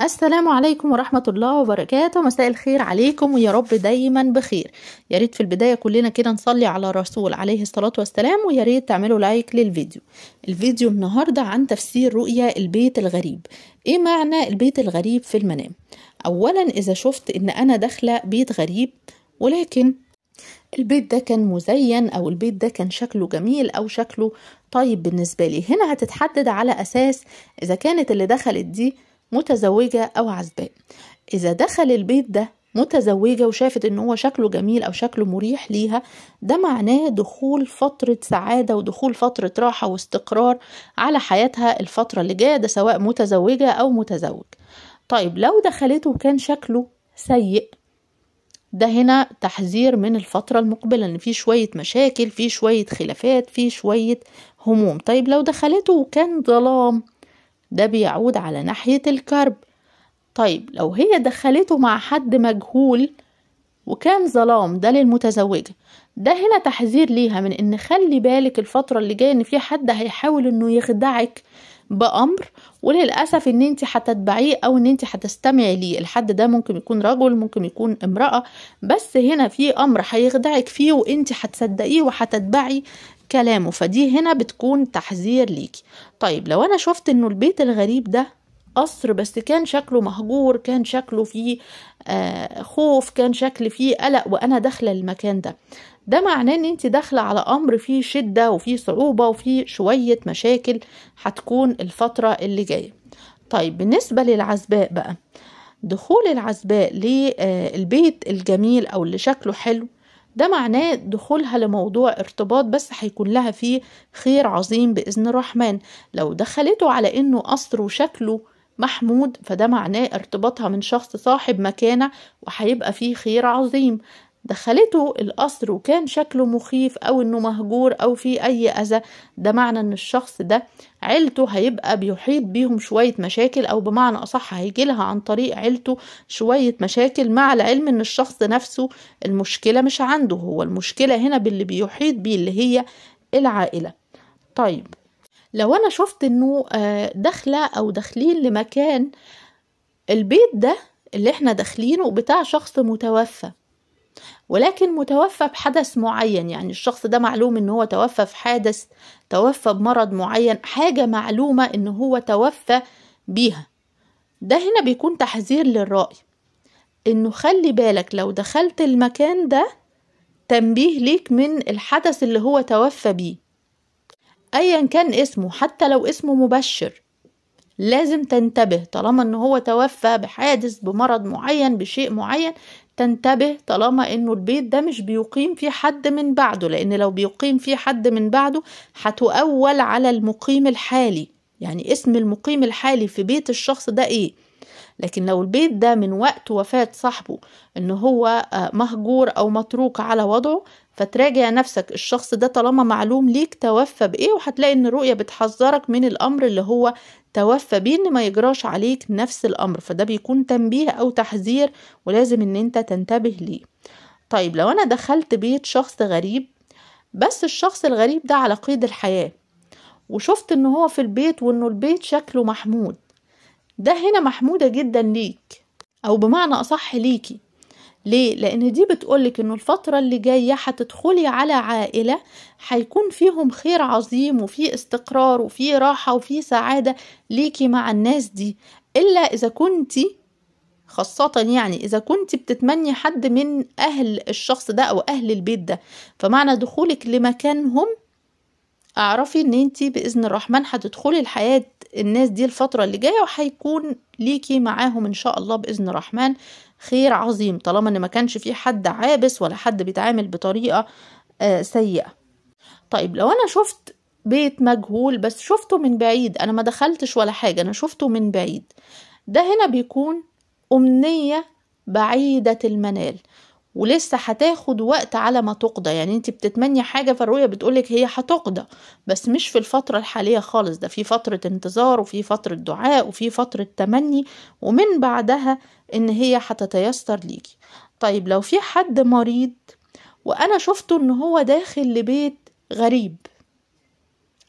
السلام عليكم ورحمة الله وبركاته مساء الخير عليكم ويا رب دايما بخير يا ريت في البداية كلنا كده نصلي على رسول عليه الصلاة والسلام ويا ريت تعملوا لايك للفيديو الفيديو النهاردة عن تفسير رؤية البيت الغريب ايه معنى البيت الغريب في المنام اولا اذا شفت ان انا داخلة بيت غريب ولكن البيت ده كان مزين او البيت ده كان شكله جميل او شكله طيب بالنسبة لي هنا هتتحدد على اساس اذا كانت اللي دخلت دي متزوجة أو عزباء إذا دخل البيت ده متزوجة وشافت إن هو شكله جميل أو شكله مريح ليها ده معناه دخول فترة سعادة ودخول فترة راحة واستقرار على حياتها الفترة اللي جاية ده سواء متزوجة أو متزوج طيب لو دخلته وكان شكله سيء ده هنا تحذير من الفترة المقبلة ان في شوية مشاكل في شوية خلافات في شوية هموم طيب لو دخلته وكان ظلام ده بيعود على ناحية الكرب طيب لو هي دخلته مع حد مجهول وكان ظلام ده للمتزوجة ده هنا تحذير ليها من ان خلي بالك الفترة اللي جاية ان في حد هيحاول انه يخدعك بأمر وللأسف ان انت هتتبعيه او ان انت هتستمعي ليه الحد ده ممكن يكون رجل ممكن يكون امرأة بس هنا في امر هيخدعك فيه وانت هتصدقيه وهتتبعي كلامه فدي هنا بتكون تحذير ليكي طيب لو انا شفت انه البيت الغريب ده قصر بس كان شكله مهجور كان شكله فيه آه خوف كان شكل فيه قلق وانا داخله المكان ده ده معناه ان انت داخله على امر فيه شده وفيه صعوبه وفيه شويه مشاكل هتكون الفتره اللي جايه طيب بالنسبه للعزباء بقى دخول العزباء للبيت آه، الجميل او اللي شكله حلو ده معناه دخولها لموضوع ارتباط بس هيكون لها فيه خير عظيم بإذن الرحمن لو دخلته على إنه قصر وشكله محمود فده معناه ارتباطها من شخص صاحب مكانة وهيبقى فيه خير عظيم دخلته القصر وكان شكله مخيف أو إنه مهجور أو في أي أذى ده معنى إن الشخص ده عيلته هيبقى بيحيط بيهم شوية مشاكل أو بمعنى أصح هيجيلها عن طريق عيلته شوية مشاكل مع العلم إن الشخص نفسه المشكلة مش عنده هو المشكلة هنا باللي بيحيط بيه اللي هي العائلة طيب لو أنا شفت إنه آه، داخلة أو داخلين لمكان البيت ده اللي احنا داخلينه بتاع شخص متوفى ولكن متوفى بحدث معين يعني الشخص ده معلوم ان هو توفى في حادث توفى بمرض معين حاجة معلومة ان هو توفى بيها ده هنا بيكون تحذير للرأي انه خلي بالك لو دخلت المكان ده تنبيه ليك من الحدث اللي هو توفى بيه ايا كان اسمه حتى لو اسمه مبشر لازم تنتبه طالما ان هو توفى بحادث بمرض معين بشيء معين تنتبه طالما انه البيت ده مش بيقيم فيه حد من بعده لان لو بيقيم فيه حد من بعده هتؤول على المقيم الحالي يعني اسم المقيم الحالي في بيت الشخص ده ايه لكن لو البيت ده من وقت وفاة صاحبه ان هو آه، مهجور او متروك على وضعه فتراجع نفسك الشخص ده طالما معلوم ليك توفى بايه وهتلاقي ان الرؤية بتحذرك من الامر اللي هو توفى بيه ان ما يجراش عليك نفس الامر فده بيكون تنبيه او تحذير ولازم ان انت تنتبه ليه طيب لو انا دخلت بيت شخص غريب بس الشخص الغريب ده على قيد الحياة وشفت ان هو في البيت وانه البيت شكله محمود ده هنا محمودة جدا ليك أو بمعنى أصح ليكي ليه؟ لأن دي بتقولك إنه الفترة اللي جاية هتدخلي على عائلة هيكون فيهم خير عظيم وفي استقرار وفي راحة وفي سعادة ليكي مع الناس دي إلا إذا كنتي خاصة يعني إذا كنت بتتمني حد من أهل الشخص ده أو أهل البيت ده فمعنى دخولك لمكانهم اعرفي ان انت باذن الرحمن هتدخلي الحياه الناس دي الفتره اللي جايه وهيكون ليكي معاهم ان شاء الله باذن الرحمن خير عظيم طالما ان ما كانش في حد عابس ولا حد بيتعامل بطريقه آه سيئه طيب لو انا شفت بيت مجهول بس شفته من بعيد انا ما دخلتش ولا حاجه انا شفته من بعيد ده هنا بيكون امنيه بعيده المنال ولسه هتاخد وقت على ما تقضى يعني انت بتتمني حاجه فالرؤيه بتقولك هي هتقضى بس مش في الفتره الحاليه خالص ده في فتره انتظار وفي فتره دعاء وفي فتره تمني ومن بعدها ان هي هتتيسر ليكي طيب لو في حد مريض وانا شفته ان هو داخل لبيت غريب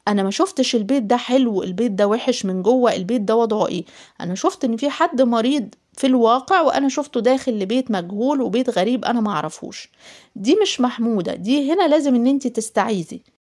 انا ما شفتش البيت ده حلو البيت ده وحش من جوه البيت ده وضعه ايه انا شفت ان في حد مريض في الواقع وانا شفته داخل لبيت مجهول وبيت غريب انا معرفوش دي مش محموده دي هنا لازم ان انت تستعيذي